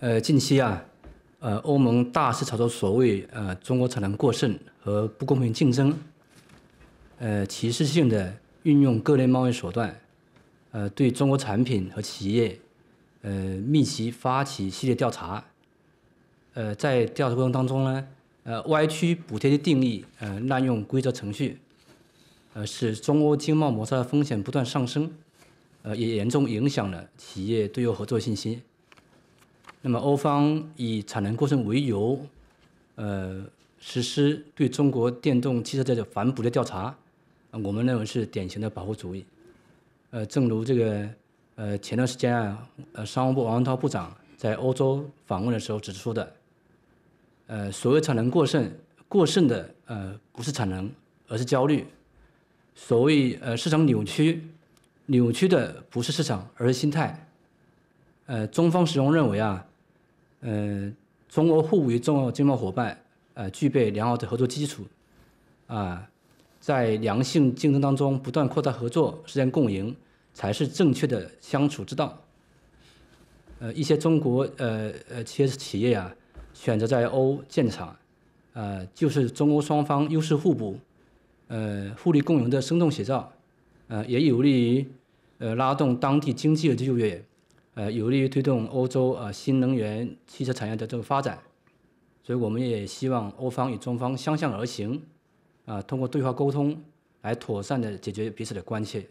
呃，近期啊，呃，欧盟大肆炒作所谓呃中国产能过剩和不公平竞争，呃，歧视性的运用各类贸易手段，呃，对中国产品和企业，呃，密集发起系列调查，呃，在调查过程当中呢，呃，歪曲补贴的定义，呃，滥用规则程序，呃，使中欧经贸摩擦的风险不断上升，呃，也严重影响了企业对欧合作信心。那么，欧方以产能过剩为由，呃，实施对中国电动汽车的反补的调查，我们认为是典型的保护主义。呃，正如这个呃前段时间啊，呃商务部王文涛部长在欧洲访问的时候指出的，呃，所谓产能过剩，过剩的呃不是产能，而是焦虑；所谓呃市场扭曲，扭曲的不是市场，而是心态。呃，中方始终认为啊，呃，中欧互为重要经贸伙伴，呃，具备良好的合作基础，啊，在良性竞争当中不断扩大合作，实现共赢，才是正确的相处之道。呃，一些中国呃呃企业企业啊，选择在欧建厂，呃，就是中欧双方优势互补，呃，互利共赢的生动写照，呃，也有利于呃拉动当地经济的就业。呃，有利于推动欧洲呃新能源汽车产业的这个发展，所以我们也希望欧方与中方相向而行，啊，通过对话沟通来妥善的解决彼此的关切。